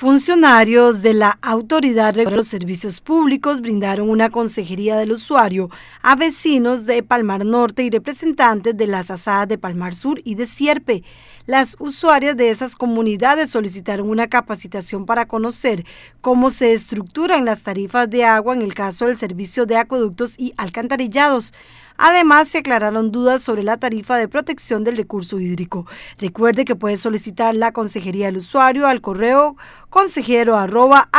Funcionarios de la Autoridad de los Servicios Públicos brindaron una consejería del usuario a vecinos de Palmar Norte y representantes de las asadas de Palmar Sur y de Sierpe. Las usuarias de esas comunidades solicitaron una capacitación para conocer cómo se estructuran las tarifas de agua en el caso del servicio de acueductos y alcantarillados. Además, se aclararon dudas sobre la tarifa de protección del recurso hídrico. Recuerde que puede solicitar la consejería del usuario al correo consejero arroba